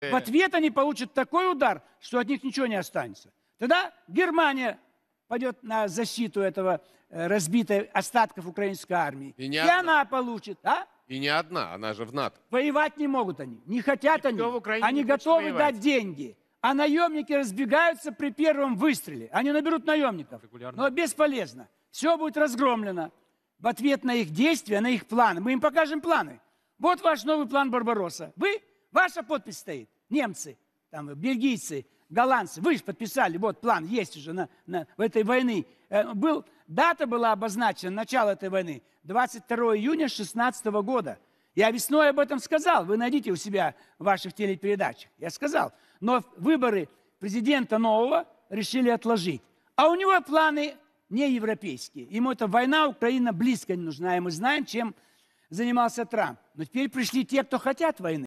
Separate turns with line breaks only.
Э. В
ответ они получат такой удар, что от них ничего не останется. Тогда Германия пойдет на защиту этого э, разбитой остатков украинской армии. И, не и одна.
она получит, а?
И не одна, она же в НАТО. Воевать не могут они, не хотят Никто они. В Украине они готовы воевать. дать деньги. А наемники разбегаются при первом выстреле. Они наберут наемников, но бесполезно. Все будет разгромлено. В ответ на их действия, на их планы. Мы им покажем планы. Вот ваш новый план Барбароса. Вы Ваша подпись стоит, немцы, там, бельгийцы, голландцы. Вы же подписали, вот план есть уже на, на, в этой войны. Э, был, дата была обозначена, начало этой войны, 22 июня 16 года. Я весной об этом сказал, вы найдите у себя в ваших телепередачах. Я сказал, но выборы президента нового решили отложить. А у него планы не европейские. Ему эта война, Украина близко не нужна, и мы знаем, чем занимался Трамп. Но теперь пришли те, кто хотят войны.